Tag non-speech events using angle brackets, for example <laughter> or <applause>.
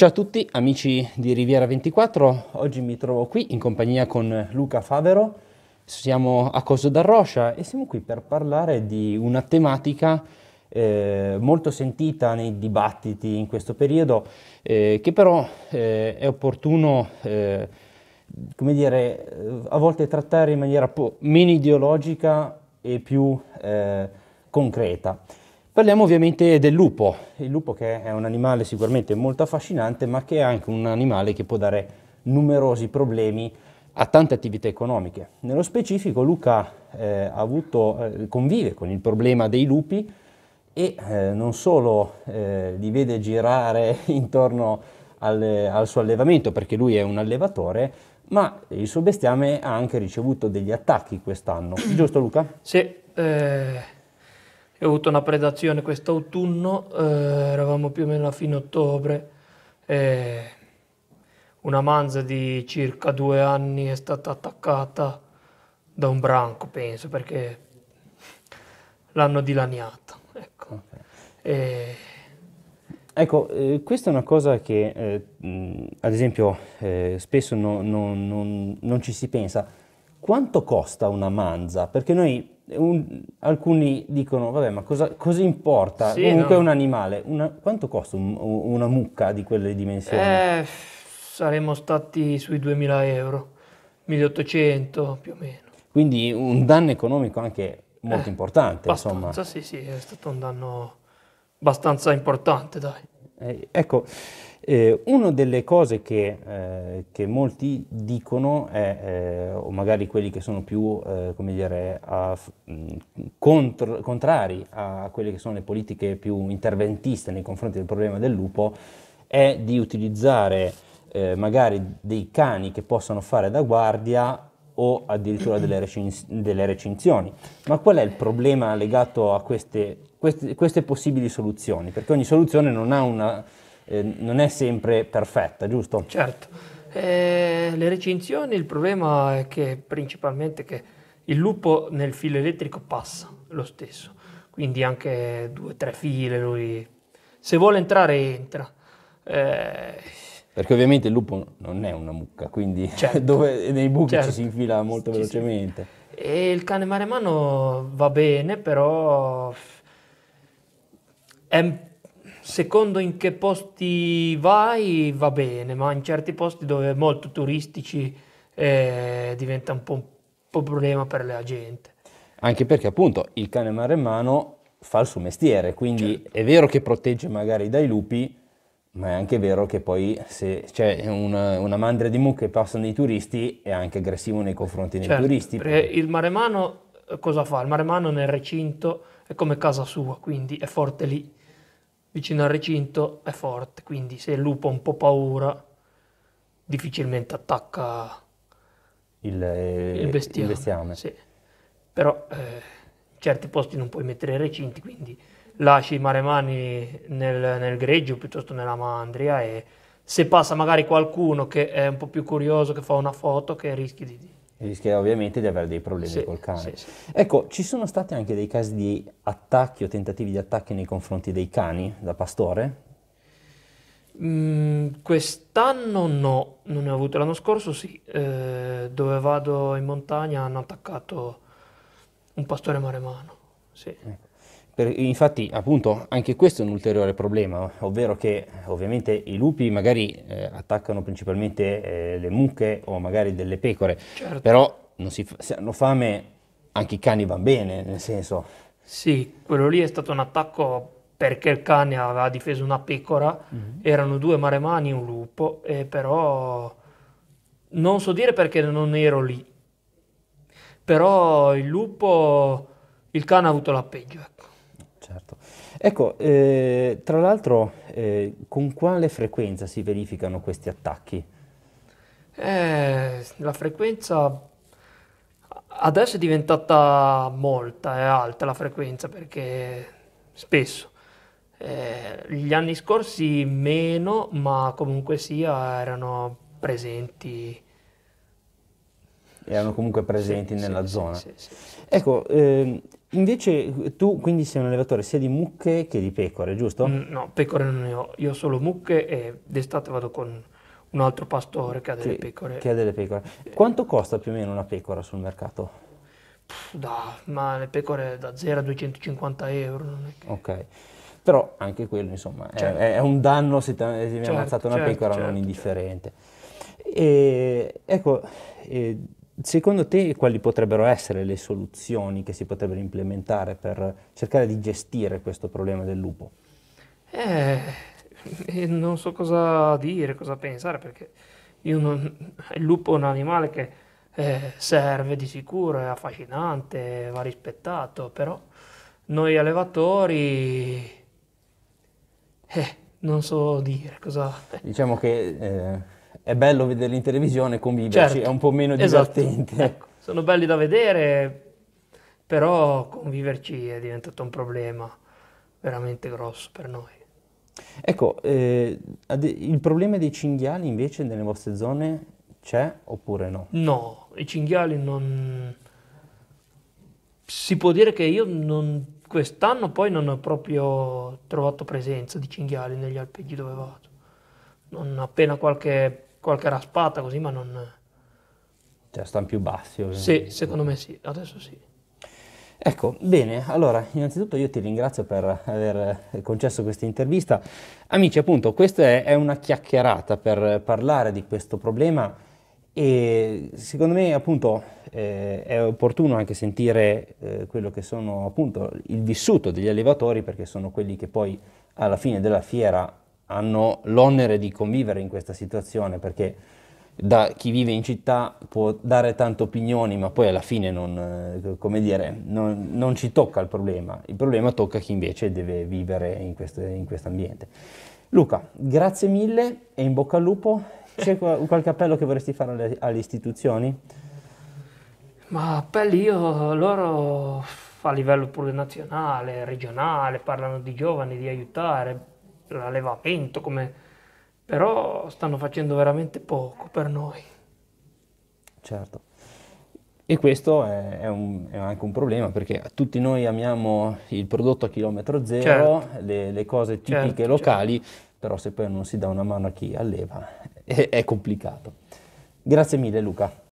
Ciao a tutti amici di Riviera 24, oggi mi trovo qui in compagnia con Luca Favero, siamo a Coso d'Arroscia e siamo qui per parlare di una tematica eh, molto sentita nei dibattiti in questo periodo, eh, che però eh, è opportuno eh, come dire, eh, a volte trattare in maniera po- meno ideologica e più eh, concreta. Parliamo ovviamente del lupo, il lupo che è un animale sicuramente molto affascinante ma che è anche un animale che può dare numerosi problemi a tante attività economiche. Nello specifico Luca eh, avuto, eh, convive con il problema dei lupi e eh, non solo eh, li vede girare <laughs> intorno al, al suo allevamento perché lui è un allevatore, ma il suo bestiame ha anche ricevuto degli attacchi quest'anno, giusto Luca? Sì. Eh, ho avuto una predazione quest'autunno, eh, eravamo più o meno a fine ottobre, e una manza di circa due anni è stata attaccata da un branco, penso, perché l'hanno dilaniata. Ecco. Okay. E... Ecco, eh, questa è una cosa che, eh, ad esempio, eh, spesso no, no, non, non ci si pensa. Quanto costa una manza? Perché noi un, alcuni dicono, vabbè, ma cosa, cosa importa? Sì, Comunque no. è un animale. Una, quanto costa un, una mucca di quelle dimensioni? Eh, saremmo stati sui 2000 euro, 1800 più o meno. Quindi un danno economico anche molto eh, importante, abbastanza, insomma. sì, sì, è stato un danno abbastanza importante, dai. Eh, ecco, eh, una delle cose che, eh, che molti dicono, è, eh, o magari quelli che sono più eh, dire, a, mm, contro, contrari a quelle che sono le politiche più interventiste nei confronti del problema del lupo, è di utilizzare eh, magari dei cani che possano fare da guardia o addirittura delle, recens- delle, recinzioni. Ma qual è il problema legato a queste, queste, queste possibili soluzioni? Perché ogni soluzione non, una, eh, non è sempre perfetta, giusto? Certo. Eh, le recinzioni, il problema è che principalmente che il lupo nel filo elettrico passa lo stesso, quindi anche due o tre file lui se vuole entrare entra. Eh, perché ovviamente il lupo non è una mucca, quindi <laughs> certo. dove, nei buchi certo. ci si infila molto ci velocemente. Si... E il cane maremano va bene, però è, secondo in che posti vai va bene, ma in certi posti dove è molto turistici eh, diventa un po' un po' problema per la gente. Anche perché appunto il cane maremmano fa il suo mestiere, quindi certo. è vero che protegge magari dai lupi, ma è anche vero che poi se c'è una, una mandria di mucche che passano i turisti è anche aggressivo nei confronti dei certo, turisti. Perché il maremano eh, cosa fa? Il maremano nel recinto è come casa sua, quindi è forte lì. Vicino al recinto è forte, quindi se il lupo ha un po' paura difficilmente attacca il, eh, il bestiame. Il bestiame. Sì. Però eh, in certi posti non puoi mettere i recinti, quindi lasci i Maremani nel, nel greggio piuttosto nella mandria e se passa magari qualcuno che è un po' più curioso, che fa una foto, che rischi di... Rischia ovviamente di avere dei problemi sì, col cane. Sì, sì. Ecco, ci sono stati anche dei casi di attacchi o tentativi di attacchi nei confronti dei cani da pastore? Mm, quest'anno no, non ne ho avuto. L'anno scorso sì, eh, dove vado in montagna hanno attaccato un pastore maremano. Sì. Ecco. Per, infatti, appunto, anche questo è un ulteriore problema, ovvero che ovviamente i lupi magari eh, attaccano principalmente eh, le mucche o magari delle pecore, certo. però si, se hanno fame anche i cani vanno bene, nel senso... Sì, quello lì è stato un attacco perché il cane aveva difeso una pecora, mm-hmm. erano due maremani e un lupo, e però non so dire perché non ero lì, però il lupo, il cane ha avuto la peggio, ecco. Certo. Ecco, eh, tra l'altro, eh, con quale frequenza si verificano questi attacchi? Eh, la frequenza adesso è diventata molta, è alta la frequenza perché spesso. Eh, gli anni scorsi meno, ma comunque sia erano presenti erano comunque presenti sì, nella sì, zona. Sì, ecco, eh, Invece tu quindi sei un allevatore sia di mucche che di pecore, giusto? Mm, no, pecore non ne ho, io ho solo mucche e d'estate vado con un altro pastore che ha delle che, pecore. Che ha delle pecore. Quanto costa più o meno una pecora sul mercato? Pff, da, ma le pecore da 0 a 250 euro. Che... Ok, però anche quello insomma certo. è, è, un danno se ti viene certo, ammazzata una certo, pecora non certo, indifferente. Certo. E, ecco, e, Secondo te quali potrebbero essere le soluzioni che si potrebbero implementare per cercare di gestire questo problema del lupo? Eh, non so cosa dire, cosa pensare, perché non, il lupo è un animale che eh, serve di sicuro, è affascinante, va rispettato, però noi allevatori eh, non so dire cosa... Diciamo che eh, è bello vederli in televisione e conviverci, certo. è un po' meno esatto. divertente. Esatto. Ecco, sono belli da vedere, però conviverci è diventato un problema veramente grosso per noi. Ecco, eh, il problema dei cinghiali invece nelle vostre zone c'è oppure no? No, i cinghiali non... Si può dire che io non... quest'anno poi non ho proprio trovato presenza di cinghiali negli alpeggi dove vado. Non appena qualche qualche raspata così, ma non... Cioè, stanno più bassi ovviamente. Sì, secondo me sì, adesso sì. Ecco, bene, allora innanzitutto io ti ringrazio per aver concesso questa intervista. Amici, appunto, questa è una chiacchierata per parlare di questo problema e secondo me appunto eh, è opportuno anche sentire eh, quello che sono appunto il vissuto degli allevatori perché sono quelli che poi alla fine della fiera hanno l'onere di convivere in questa situazione perché da chi vive in città può dare tante opinioni, ma poi alla fine non, eh, dire, non, non ci tocca il problema, il problema tocca chi invece deve vivere in questo in ambiente. Luca, grazie mille e in bocca al lupo. C'è <laughs> qualche appello che vorresti fare alle, alle istituzioni? Ma appelli io, loro a livello pure nazionale, regionale, parlano di giovani, di aiutare, la levamento, come... però stanno facendo veramente poco per noi. Certo. E questo è, è, un, è, anche un problema perché tutti noi amiamo il prodotto a chilometro zero, certo. le, le, cose certo, tipiche certo, locali, certo. però se poi non si dà una mano a chi alleva <laughs> è, è complicato. Grazie mille Luca.